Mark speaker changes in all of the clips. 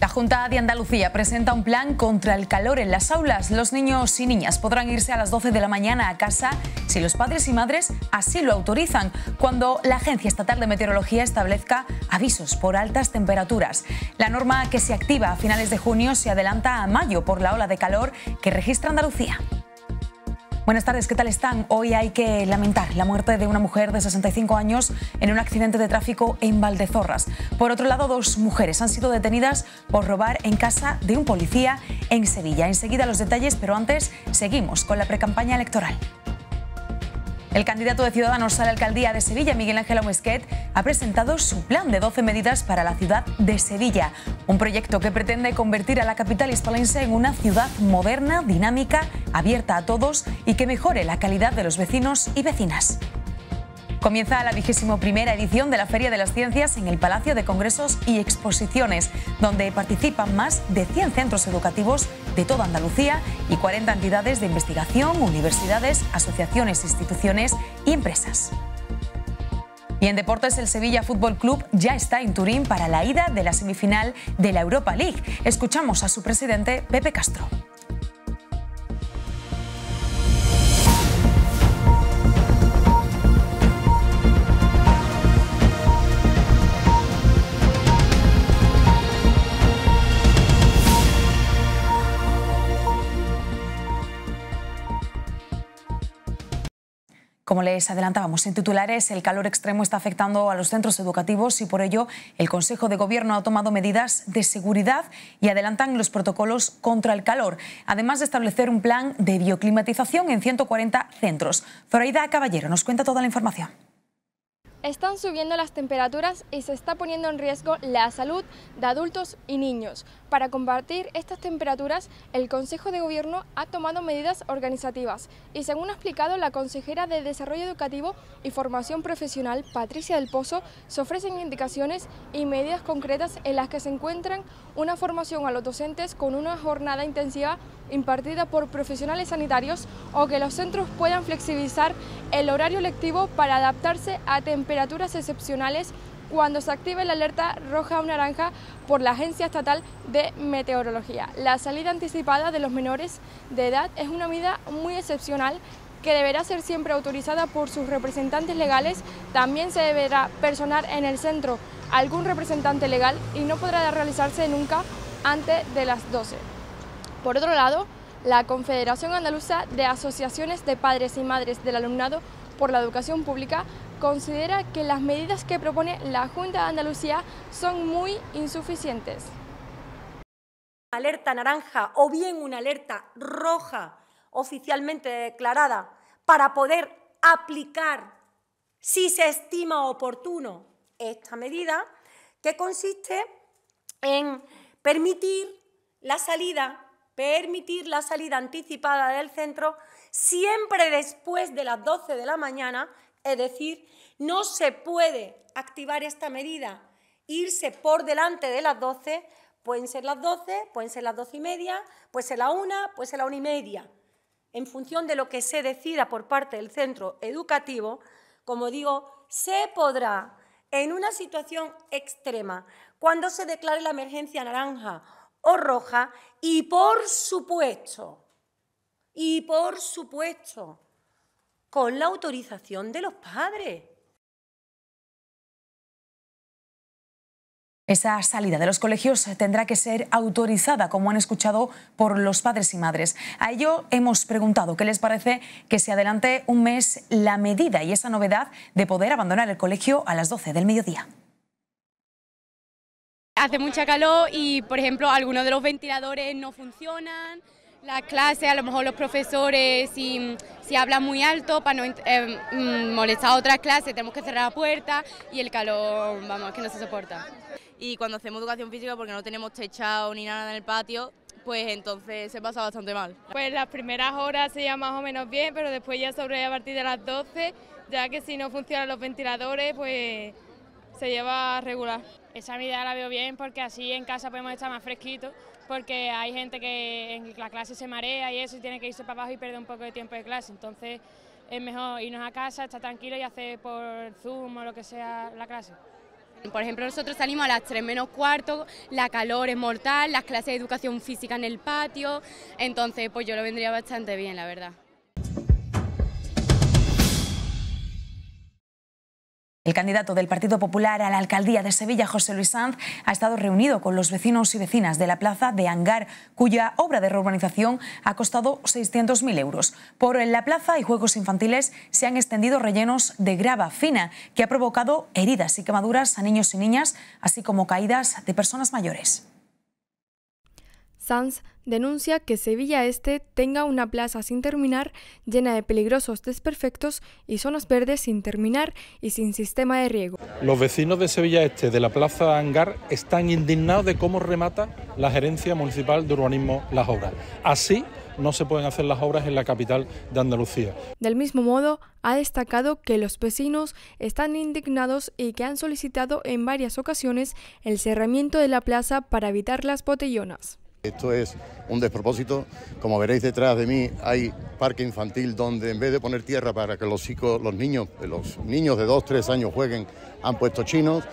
Speaker 1: La Junta de Andalucía presenta un plan contra el calor en las aulas. Los niños y niñas podrán irse a las 12 de la mañana a casa si los padres y madres así lo autorizan, cuando la Agencia Estatal de Meteorología establezca avisos por altas temperaturas. La norma que se activa a finales de junio se adelanta a mayo por la ola de calor que registra Andalucía. Buenas tardes, ¿qué tal están? Hoy hay que lamentar la muerte de una mujer de 65 años en un accidente de tráfico en Valdezorras. Por otro lado, dos mujeres han sido detenidas por robar en casa de un policía en Sevilla. Enseguida los detalles, pero antes seguimos con la precampaña electoral. El candidato de Ciudadanos a la alcaldía de Sevilla, Miguel Ángel Omesquet, ha presentado su plan de 12 medidas para la ciudad de Sevilla, un proyecto que pretende convertir a la capital hispalense en una ciudad moderna, dinámica, abierta a todos y que mejore la calidad de los vecinos y vecinas. Comienza la vigésimo primera edición de la Feria de las Ciencias en el Palacio de Congresos y Exposiciones, donde participan más de 100 centros educativos de toda Andalucía y 40 entidades de investigación, universidades, asociaciones, instituciones y empresas. Y en deportes, el Sevilla Fútbol Club ya está en Turín para la ida de la semifinal de la Europa League. Escuchamos a su presidente, Pepe Castro. Como les adelantábamos en titulares, el calor extremo está afectando a los centros educativos y por ello el Consejo de Gobierno ha tomado medidas de seguridad y adelantan los protocolos contra el calor, además de establecer un plan de bioclimatización en 140 centros. Zoraida Caballero nos cuenta toda la información.
Speaker 2: Están subiendo las temperaturas y se está poniendo en riesgo la salud de adultos y niños. Para combatir estas temperaturas, el Consejo de Gobierno ha tomado medidas organizativas y según ha explicado la consejera de Desarrollo Educativo y Formación Profesional, Patricia del Pozo, se ofrecen indicaciones y medidas concretas en las que se encuentran una formación a los docentes con una jornada intensiva impartida por profesionales sanitarios o que los centros puedan flexibilizar el horario lectivo para adaptarse a temperaturas excepcionales cuando se active la alerta roja o naranja por la Agencia Estatal de Meteorología. La salida anticipada de los menores de edad es una medida muy excepcional que deberá ser siempre autorizada por sus representantes legales. También se deberá personar en el centro algún representante legal y no podrá realizarse nunca antes de las 12. Por otro lado, la Confederación Andaluza de Asociaciones de Padres y Madres del Alumnado por la Educación Pública considera que las medidas que propone la Junta de Andalucía son muy insuficientes. Alerta
Speaker 3: naranja o bien una
Speaker 2: alerta roja
Speaker 3: oficialmente declarada para poder aplicar, si se estima oportuno, esta medida que consiste en permitir la salida permitir la salida anticipada del centro siempre después de las 12 de la mañana, es decir, no se puede activar esta medida, irse por delante de las 12, pueden ser las 12, pueden ser las 12 y media, puede ser la una, puede ser la una y media. En función de lo que se decida por parte del centro educativo, como digo, se podrá, en una situación extrema, cuando se declare la emergencia naranja o roja y por supuesto, y por supuesto, con la autorización de los padres.
Speaker 1: Esa salida de los colegios tendrá que ser autorizada, como han escuchado, por los padres y madres. A ello hemos preguntado qué les parece que se adelante un mes la medida y esa novedad de poder abandonar el colegio a las 12 del mediodía
Speaker 2: hace mucha calor y, por ejemplo, algunos de los ventiladores no funcionan, las clases, a lo mejor los profesores, si, si hablan muy alto para no eh, mm, molestar a otras clases, tenemos que cerrar la puerta y el calor, vamos, que no se soporta. Y cuando hacemos educación física, porque no tenemos techado ni nada en el patio, pues entonces se pasa bastante mal. Pues las primeras horas se lleva más o menos bien, pero después ya sobre a partir de las 12, ya que si no funcionan los ventiladores, pues se lleva regular. Esa medida la veo bien porque así en casa podemos estar más fresquitos, porque hay gente que en la clase se marea y eso y tiene que irse para abajo y perder un poco de tiempo de clase. Entonces es mejor irnos a casa, estar tranquilo y hacer por Zoom o lo que sea la clase. Por ejemplo, nosotros salimos a las 3 menos cuarto, la calor es mortal, las clases de educación física en el patio, entonces pues yo lo vendría bastante bien, la verdad.
Speaker 1: El candidato del Partido Popular a la alcaldía de Sevilla, José Luis Sanz, ha estado reunido con los vecinos y vecinas de la plaza de Hangar, cuya obra de reurbanización ha costado 600.000 euros. Por la plaza y juegos infantiles se han extendido rellenos de grava fina, que ha provocado heridas y quemaduras a niños y niñas, así como caídas de personas mayores.
Speaker 2: Sanz denuncia que Sevilla Este tenga una plaza sin terminar llena de peligrosos desperfectos y zonas verdes sin terminar y sin sistema de riego.
Speaker 4: Los vecinos de Sevilla Este de la Plaza Hangar están indignados de cómo remata la gerencia municipal de urbanismo las obras. Así no se pueden hacer las obras en la capital de Andalucía.
Speaker 2: Del mismo modo, ha destacado que los vecinos están indignados y que han solicitado en varias ocasiones el cerramiento de la plaza para evitar las botellonas.
Speaker 5: Esto es un despropósito. Como veréis detrás de mí hay parque infantil donde en vez de poner tierra para que los chicos, los niños, eh, los niños de 2, 3 años jueguen, han puesto chinos.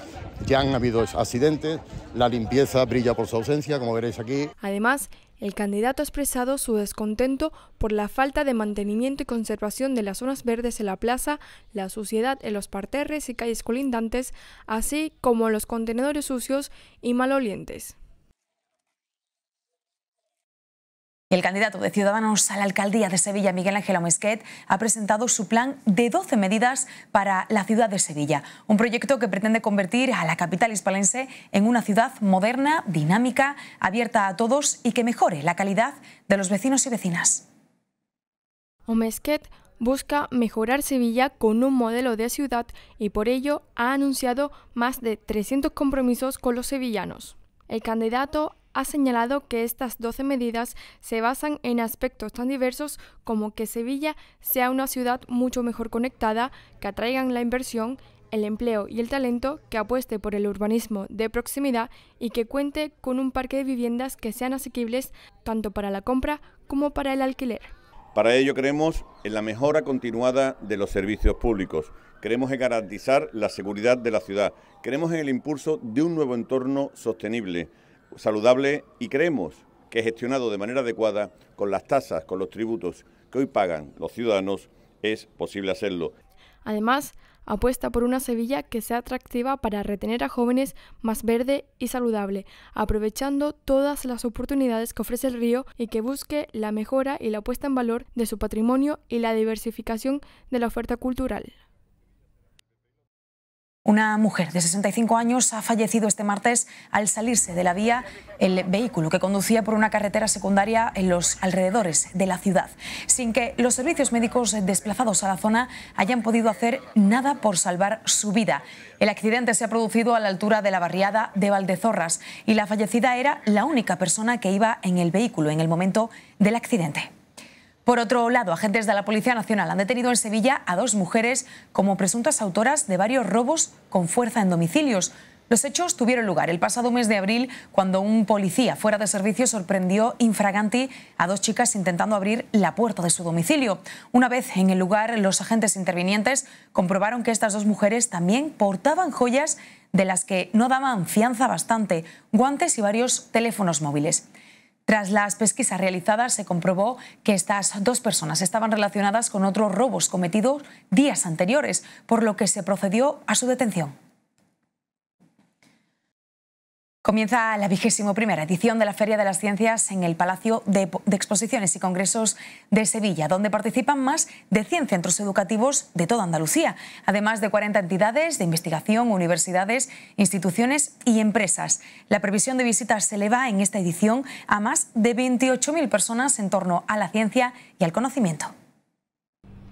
Speaker 5: Ya han habido accidentes, la limpieza brilla por su ausencia, como veréis aquí.
Speaker 2: Además, el candidato ha expresado su descontento por la falta de mantenimiento y conservación de las zonas verdes en la plaza, la suciedad en los parterres y calles colindantes, así como los contenedores sucios y malolientes.
Speaker 1: El candidato de Ciudadanos a la alcaldía de Sevilla, Miguel Ángel Omesquet, ha presentado su plan de 12 medidas para la ciudad de Sevilla, un proyecto que pretende convertir a la capital hispalense en una ciudad moderna, dinámica, abierta a todos y que mejore la calidad de los vecinos y vecinas.
Speaker 2: Omesquet busca mejorar Sevilla con un modelo de ciudad y por ello ha anunciado más de 300 compromisos con los sevillanos. El candidato ha señalado que estas 12 medidas se basan en aspectos tan diversos como que Sevilla sea una ciudad mucho mejor conectada, que atraigan la inversión, el empleo y el talento, que apueste por el urbanismo de proximidad y que cuente con un parque de viviendas que sean asequibles tanto para la compra como para el alquiler.
Speaker 4: Para ello creemos en la mejora continuada de los servicios públicos Queremos en garantizar la seguridad de la ciudad. Creemos en el impulso de un nuevo entorno sostenible, saludable y creemos que gestionado de manera adecuada, con las tasas, con los tributos que hoy pagan los ciudadanos, es posible hacerlo.
Speaker 2: Además, apuesta por una Sevilla que sea atractiva para retener a jóvenes más verde y saludable, aprovechando todas las oportunidades que ofrece el río y que busque la mejora y la puesta en valor de su patrimonio y la diversificación de la oferta cultural.
Speaker 1: Una mujer de 65 años ha fallecido este martes al salirse de la vía el vehículo que conducía por una carretera secundaria en los alrededores de la ciudad, sin que los servicios médicos desplazados a la zona hayan podido hacer nada por salvar su vida. El accidente se ha producido a la altura de la barriada de Valdezorras y la fallecida era la única persona que iba en el vehículo en el momento del accidente. Por otro lado, agentes de la Policía Nacional han detenido en Sevilla a dos mujeres como presuntas autoras de varios robos con fuerza en domicilios. Los hechos tuvieron lugar el pasado mes de abril cuando un policía fuera de servicio sorprendió infraganti a dos chicas intentando abrir la puerta de su domicilio. Una vez en el lugar, los agentes intervinientes comprobaron que estas dos mujeres también portaban joyas de las que no daban fianza bastante, guantes y varios teléfonos móviles. Tras las pesquisas realizadas se comprobó que estas dos personas estaban relacionadas con otros robos cometidos días anteriores, por lo que se procedió a su detención. Comienza la vigésimo primera edición de la Feria de las Ciencias en el Palacio de, de, Exposiciones y Congresos de Sevilla, donde participan más de 100 centros educativos de toda Andalucía, además de 40 entidades de investigación, universidades, instituciones y empresas. La previsión de visitas se eleva en esta edición a más de 28.000 personas en torno a la ciencia y al conocimiento.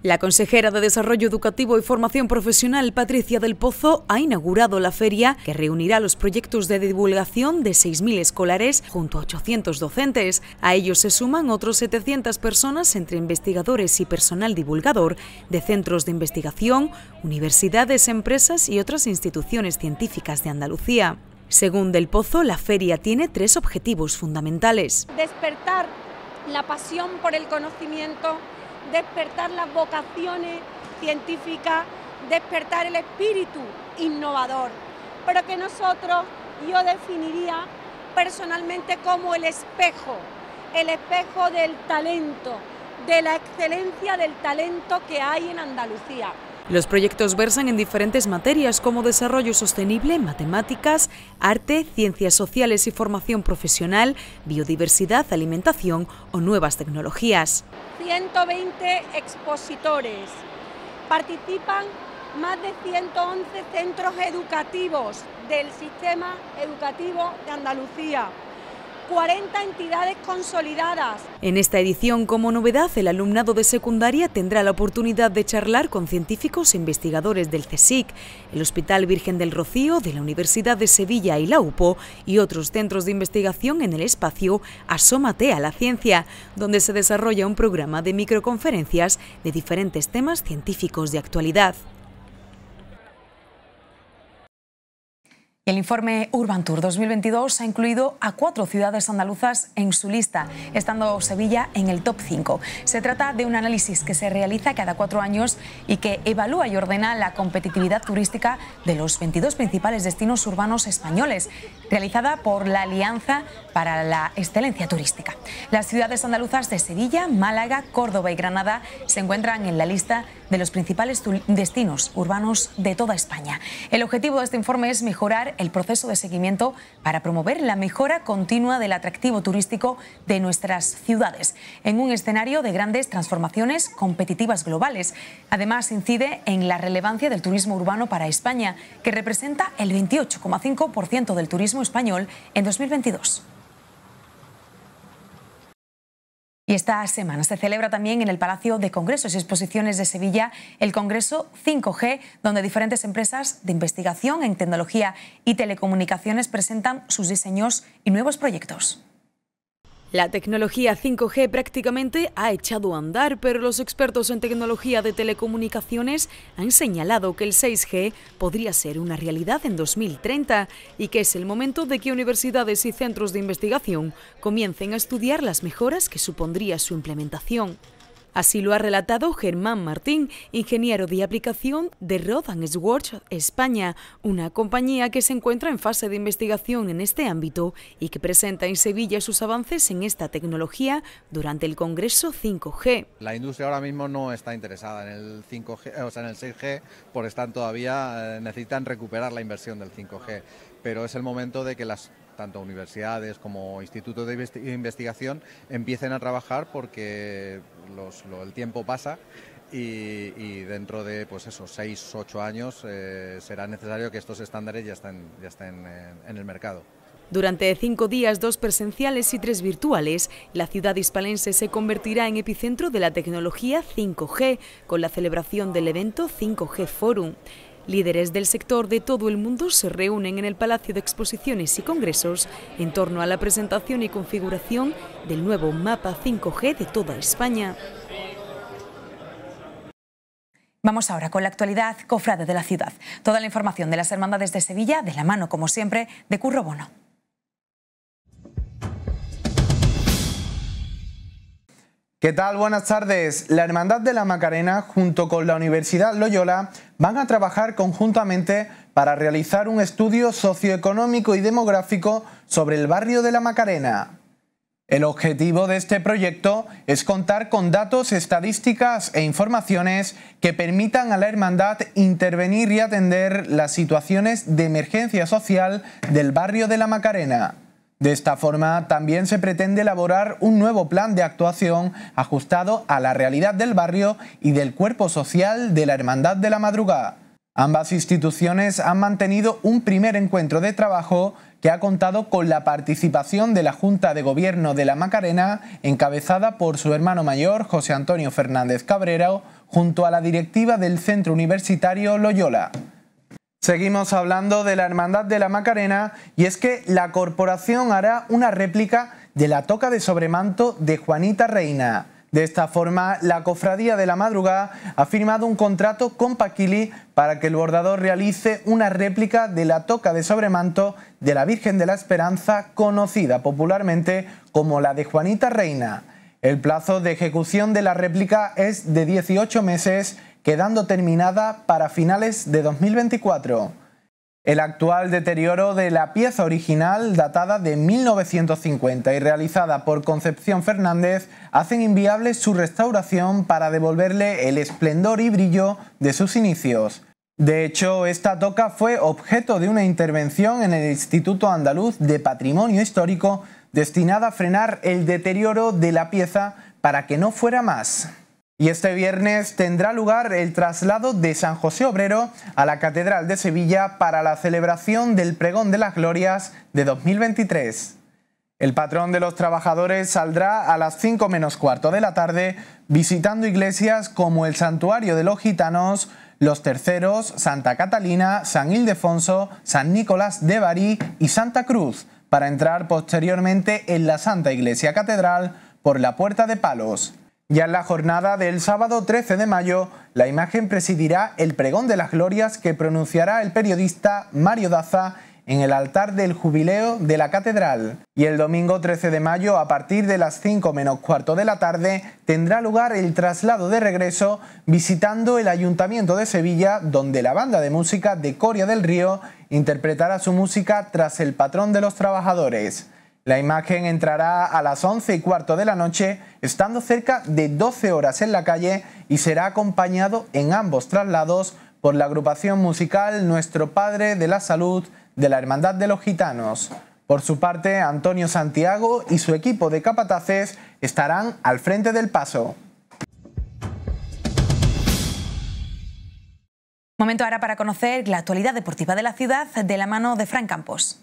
Speaker 1: La consejera de Desarrollo Educativo y Formación Profesional, Patricia del Pozo, ha inaugurado la feria que reunirá los proyectos de divulgación de 6.000 escolares junto a 800 docentes. A ellos se suman otros 700 personas entre investigadores y personal divulgador de centros de investigación, universidades, empresas y otras instituciones científicas de Andalucía. Según Del Pozo, la feria tiene tres objetivos fundamentales.
Speaker 3: Despertar la pasión por el conocimiento despertar las vocaciones científicas, despertar el espíritu innovador, pero que nosotros yo definiría personalmente como el espejo, el espejo del talento, de la excelencia del talento que hay en Andalucía.
Speaker 1: Los proyectos versan en diferentes materias como desarrollo sostenible, matemáticas, arte, ciencias sociales y formación profesional, biodiversidad, alimentación o nuevas tecnologías.
Speaker 3: 120 expositores. Participan más de 111 centros educativos del sistema educativo de Andalucía. 40 entidades consolidadas.
Speaker 1: En esta edición, como novedad, el alumnado de secundaria tendrá la oportunidad de charlar con científicos e investigadores del CSIC, el Hospital Virgen del Rocío, de la Universidad de Sevilla y la UPO y otros centros de investigación en el espacio Asómate a la Ciencia, donde se desarrolla un programa de microconferencias de diferentes temas científicos de actualidad. El informe Urban Tour 2022 ha incluido a cuatro ciudades andaluzas en su lista, estando Sevilla en el top 5. Se trata de un análisis que se realiza cada cuatro años y que evalúa y ordena la competitividad turística de los 22 principales destinos urbanos españoles, realizada por la Alianza para la Excelencia Turística. Las ciudades andaluzas de Sevilla, Málaga, Córdoba y Granada se encuentran en la lista de los principales destinos urbanos de toda España. El objetivo de este informe es mejorar el proceso de seguimiento para promover la mejora continua del atractivo turístico de nuestras ciudades, en un escenario de grandes transformaciones competitivas globales. Además, incide en la relevancia del turismo urbano para España, que representa el 28,5% del turismo español en 2022. Esta semana se celebra también en el Palacio de Congresos y Exposiciones de Sevilla el Congreso 5G, donde diferentes empresas de investigación en tecnología y telecomunicaciones presentan sus diseños y nuevos proyectos. La tecnología 5G prácticamente ha echado a andar, pero los expertos en tecnología de telecomunicaciones han señalado que el 6G podría ser una realidad en 2030 y que es el momento de que universidades y centros de investigación comiencen a estudiar las mejoras que supondría su implementación. Así lo ha relatado Germán Martín, ingeniero de aplicación de Rodan Swatch España, una compañía que se encuentra en fase de investigación en este ámbito y que presenta en Sevilla sus avances en esta tecnología durante el Congreso 5G.
Speaker 6: La industria ahora mismo no está interesada en el 5G, o sea, en el 6G, por están todavía eh, necesitan recuperar la inversión del 5G, pero es el momento de que las tanto universidades como institutos de investigación, empiecen a trabajar porque el tiempo pasa y, dentro de pues esos seis, ocho años eh, será necesario que estos estándares ya estén, ya en, en el mercado.
Speaker 1: Durante cinco días, dos presenciales y tres virtuales, la ciudad hispalense se convertirá en epicentro de la tecnología 5G con la celebración del evento 5G Forum. Líderes del sector de todo el mundo se reúnen en el Palacio de Exposiciones y Congresos en torno a la presentación y configuración del nuevo mapa 5G de toda España. Vamos ahora con la actualidad cofrade de la ciudad. Toda la información de las hermandades de Sevilla, de la mano, como siempre, de Curro Bono.
Speaker 7: ¿Qué tal? Buenas tardes. La Hermandad de la Macarena, junto con la Universidad Loyola, van a trabajar conjuntamente para realizar un estudio socioeconómico y demográfico sobre el barrio de la Macarena. El objetivo de este proyecto es contar con datos, estadísticas e informaciones que permitan a la hermandad intervenir y atender las situaciones de emergencia social del barrio de la Macarena. De esta forma, también se pretende elaborar un nuevo plan de actuación ajustado a la realidad del barrio y del cuerpo social de la Hermandad de la Madrugada. Ambas instituciones han mantenido un primer encuentro de trabajo que ha contado con la participación de la Junta de Gobierno de la Macarena, encabezada por su hermano mayor, José Antonio Fernández Cabrera, junto a la directiva del Centro Universitario Loyola. Seguimos hablando de la Hermandad de la Macarena y es que la corporación hará una réplica de la toca de sobremanto de Juanita Reina. De esta forma, la Cofradía de la Madrugada ha firmado un contrato con Paquili para que el bordador realice una réplica de la toca de sobremanto de la Virgen de la Esperanza, conocida popularmente como la de Juanita Reina. El plazo de ejecución de la réplica es de 18 meses quedando terminada para finales de 2024. El actual deterioro de la pieza original, datada de 1950 y realizada por Concepción Fernández, hacen inviable su restauración para devolverle el esplendor y brillo de sus inicios. De hecho, esta toca fue objeto de una intervención en el Instituto Andaluz de Patrimonio Histórico destinada a frenar el deterioro de la pieza para que no fuera más. Y este viernes tendrá lugar el traslado de San José Obrero a la Catedral de Sevilla para la celebración del Pregón de las Glorias de 2023. El patrón de los trabajadores saldrá a las 5 menos cuarto de la tarde visitando iglesias como el Santuario de los Gitanos, Los Terceros, Santa Catalina, San Ildefonso, San Nicolás de Barí y Santa Cruz, para entrar posteriormente en la Santa Iglesia Catedral por la Puerta de Palos. Ya en la jornada del sábado 13 de mayo, la imagen presidirá el pregón de las glorias que pronunciará el periodista Mario Daza en el altar del jubileo de la catedral. Y el domingo 13 de mayo, a partir de las 5 menos cuarto de la tarde, tendrá lugar el traslado de regreso visitando el Ayuntamiento de Sevilla, donde la banda de música de Coria del Río interpretará su música tras el patrón de los trabajadores. La imagen entrará a las 11 y cuarto de la noche, estando cerca de 12 horas en la calle y será acompañado en ambos traslados por la agrupación musical Nuestro Padre de la Salud de la Hermandad de los Gitanos. Por su parte, Antonio Santiago y su equipo de capataces estarán al frente del paso.
Speaker 1: Momento ahora para conocer la actualidad deportiva de la ciudad de la mano de Frank Campos.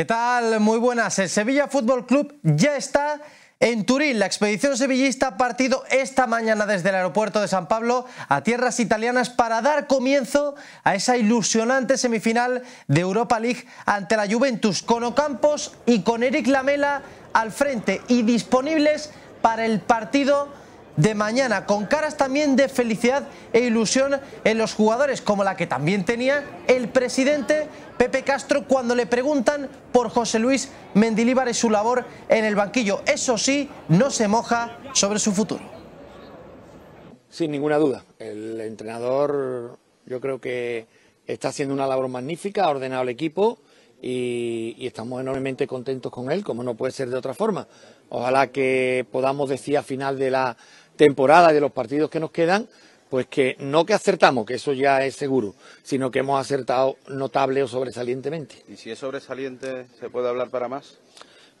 Speaker 6: ¿Qué tal? Muy buenas. El Sevilla Fútbol Club ya está en Turín. La expedición sevillista ha partido esta mañana desde el aeropuerto de San Pablo a tierras italianas para dar comienzo a esa ilusionante semifinal de Europa League ante la Juventus con Ocampos y con Eric Lamela al frente y disponibles para el partido de mañana, con caras también de felicidad e ilusión en los jugadores, como la que también tenía el presidente Pepe Castro cuando le preguntan por José Luis Mendilibar y su labor en el banquillo. Eso sí, no se moja sobre su futuro.
Speaker 5: Sin ninguna duda, el entrenador yo creo que está haciendo una labor magnífica, ha ordenado el equipo y, y estamos enormemente contentos con él, como no puede ser de otra forma. Ojalá que podamos decir a final de la temporada y de los partidos que nos quedan, pues que no que acertamos, que eso ya es seguro, sino que hemos acertado notable o sobresalientemente.
Speaker 4: ¿Y si es
Speaker 7: sobresaliente, se puede hablar para más?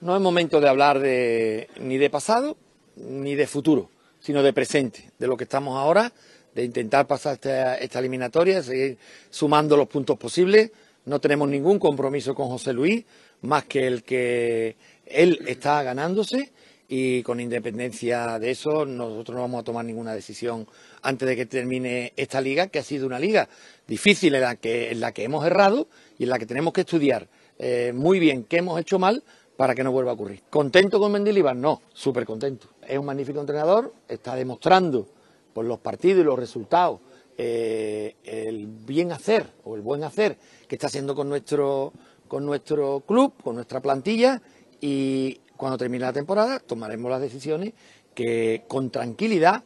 Speaker 5: No es momento de hablar ni de pasado ni de futuro, sino de presente, de lo que estamos ahora, de intentar pasar esta, eliminatoria, seguir sumando los puntos posibles. No tenemos ningún compromiso con José Luis, más que el que él está ganándose y con independencia de eso, nosotros no vamos a tomar ninguna decisión antes de que termine esta liga, que ha sido una liga difícil en la que, en la que hemos errado y en la que tenemos que estudiar eh, muy bien qué hemos hecho mal para que no vuelva a ocurrir. ¿Contento con Mendilibar? No, súper contento. Es un magnífico entrenador, está demostrando por los partidos y los resultados eh, el bien hacer o el buen hacer que está haciendo con nuestro, con nuestro club, con nuestra plantilla y cuando termine la temporada tomaremos las decisiones que con tranquilidad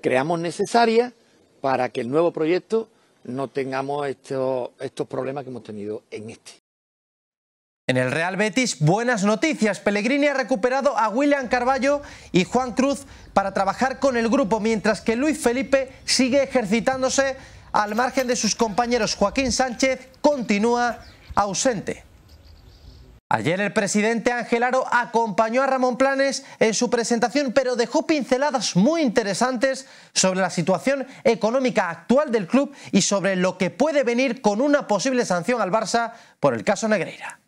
Speaker 5: creamos necesarias para que el nuevo proyecto no tengamos estos, problemas que hemos tenido en este.
Speaker 6: En el Real Betis, buenas noticias. Pellegrini ha recuperado a William Carballo y Juan Cruz para trabajar con el grupo, mientras que Luis Felipe sigue ejercitándose al margen de sus compañeros. Joaquín Sánchez continúa ausente. Ayer el presidente Ángel acompañó a Ramón Planes en su presentación, pero dejó pinceladas muy interesantes sobre la situación económica actual del club y sobre lo que puede venir con una posible sanción al Barça por el caso Negreira.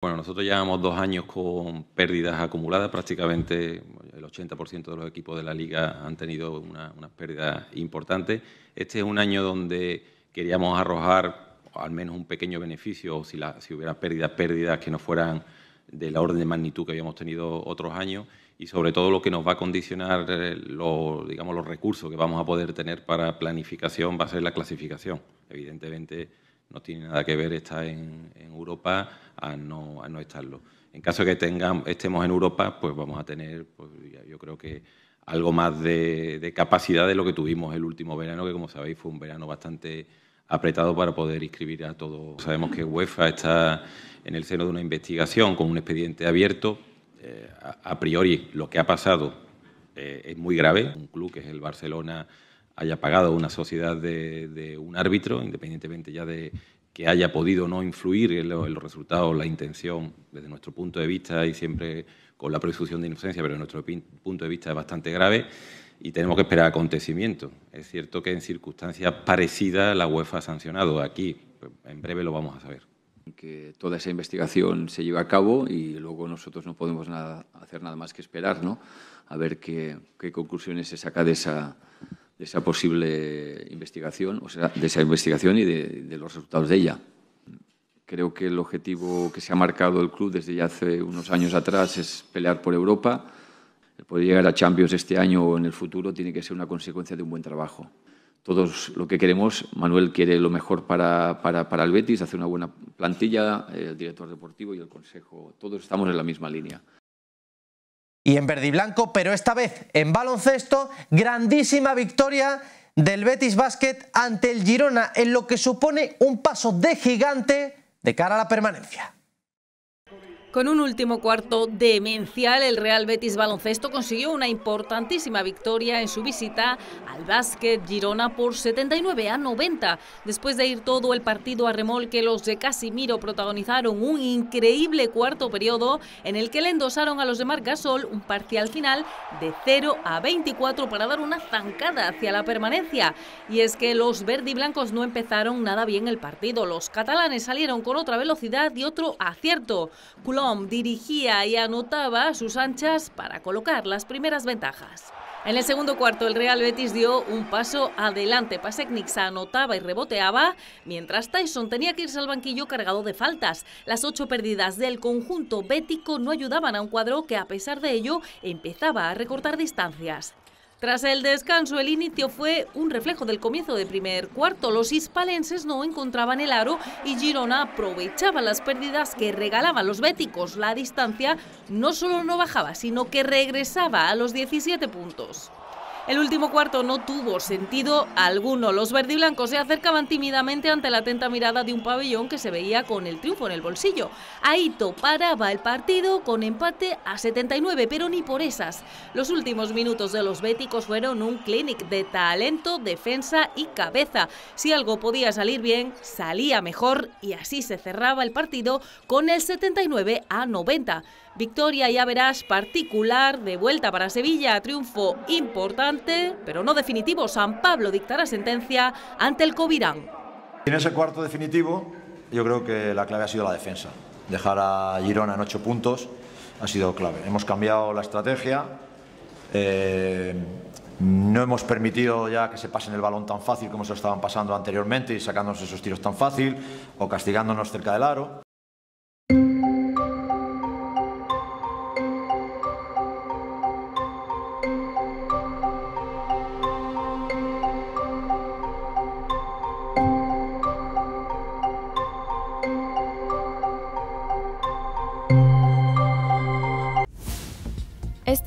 Speaker 4: Bueno, nosotros llevamos dos años con pérdidas acumuladas, prácticamente el 80% de los equipos de la liga han tenido una pérdida importante. Este es un año donde queríamos arrojar al menos un pequeño beneficio, o si, la, hubiera pérdidas, pérdidas que no fueran de la orden de magnitud que habíamos tenido otros años y sobre todo lo que nos va a condicionar eh, los, digamos, los recursos que vamos a poder tener para planificación va a ser la clasificación. Evidentemente no tiene nada que ver estar en, Europa a no, a no estarlo. En caso de que estemos en Europa, pues vamos a tener, pues, yo creo que algo más de capacidad de lo que tuvimos el último verano, que como sabéis fue un verano bastante apretado para poder inscribir a todos. Sabemos que UEFA está en el seno de una investigación con un expediente abierto. Eh, a, priori, lo que ha pasado eh, es muy grave. Un club que es el Barcelona haya pagado una sociedad de, un árbitro, independientemente ya de que haya podido no influir en, en los resultados, la intención, desde nuestro punto de vista y siempre con la presunción de inocencia, pero desde nuestro punto de vista es bastante grave y tenemos que esperar acontecimientos. Es cierto que en circunstancias parecidas la UEFA ha sancionado aquí. En breve lo vamos a saber. Que
Speaker 8: toda esa investigación se lleva a cabo y luego nosotros no podemos nada, hacer nada más que esperar, ¿no? A ver qué, conclusiones se saca de esa, de esa posible investigación, o sea, de esa investigación y de, de, los resultados de ella. Creo que el objetivo que se ha marcado el club desde ya hace unos años atrás es pelear por Europa. El poder llegar a Champions este año o en el futuro tiene que ser una consecuencia de un buen trabajo. Todos lo que queremos, Manuel quiere lo mejor para, el Betis, hace una buena plantilla, eh, el director deportivo y el consejo, todos estamos en la misma línea
Speaker 6: y en verde y blanco, pero esta vez en baloncesto, grandísima victoria del Betis Basket ante el Girona en lo que supone un paso de gigante de cara a la permanencia.
Speaker 9: Con un último cuarto demencial, el Real Betis Baloncesto consiguió una importantísima victoria en su visita al básquet Girona por 79 a 90. Después de ir todo el partido a remolque, los de Casimiro protagonizaron un increíble cuarto periodo en el que le endosaron a los de Marcasol un parcial final de 0 a 24 para dar una zancada hacia la permanencia. Y es que los verdiblancos no empezaron nada bien el partido. Los catalanes salieron con otra velocidad y otro acierto dirigía y anotaba sus anchas para colocar las primeras ventajas. En el segundo cuarto, el Real Betis dio un paso adelante. Paseknik se anotaba y reboteaba, mientras Tyson tenía que irse al banquillo cargado de faltas. Las ocho pérdidas del conjunto bético no ayudaban a un cuadro que, a pesar de ello, empezaba a recortar distancias. Tras el descanso, el inicio fue un reflejo del comienzo de primer cuarto. Los hispalenses no encontraban el aro y Girona aprovechaba las pérdidas que regalaban los béticos. La distancia no solo no bajaba, sino que regresaba a los 17 puntos. El último cuarto no tuvo sentido alguno. Los verdiblancos se acercaban tímidamente ante la atenta mirada de un pabellón que se veía con el triunfo en el bolsillo. Ahí paraba el partido con empate a 79, pero ni por esas. Los últimos minutos de los béticos fueron un clinic de talento, defensa y cabeza. Si algo podía salir bien, salía mejor y así se cerraba el partido con el 79 a 90. Victoria ya verás particular de vuelta para Sevilla, triunfo importante, pero no definitivo. San Pablo dictará sentencia ante el Covirán.
Speaker 6: En ese cuarto definitivo, yo creo que la clave ha sido la defensa. Dejar a Girona en ocho puntos ha sido clave. Hemos cambiado la estrategia, eh, no hemos permitido ya que se pasen el balón tan fácil como se lo estaban pasando anteriormente y sacándonos esos tiros tan fácil o castigándonos cerca del aro.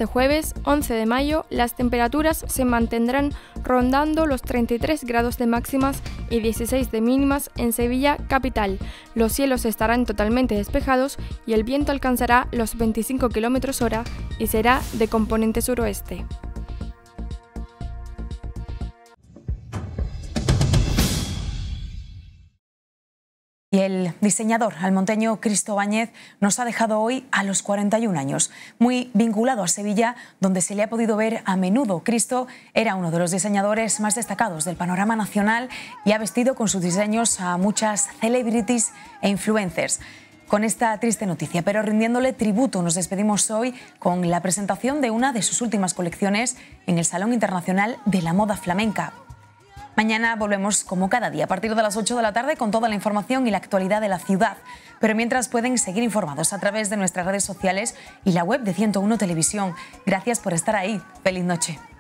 Speaker 2: Este jueves 11 de mayo, las temperaturas se mantendrán rondando los 33 grados de máximas y 16 de mínimas en Sevilla capital. Los cielos estarán totalmente despejados y el viento alcanzará los 25 km hora y será de componente suroeste.
Speaker 1: Y el diseñador almonteño Cristo Báñez nos ha dejado hoy a los 41 años, muy vinculado a Sevilla, donde se le ha podido ver a menudo. Cristo era uno de los diseñadores más destacados del panorama nacional y ha vestido con sus diseños a muchas celebrities e influencers. Con esta triste noticia, pero rindiéndole tributo, nos despedimos hoy con la presentación de una de sus últimas colecciones en el Salón Internacional de la Moda Flamenca, Mañana volvemos como cada día a partir de las 8 de la tarde con toda la información y la actualidad de la ciudad. Pero mientras pueden seguir informados a través de nuestras redes sociales y la web de 101 Televisión. Gracias por estar ahí. Feliz noche.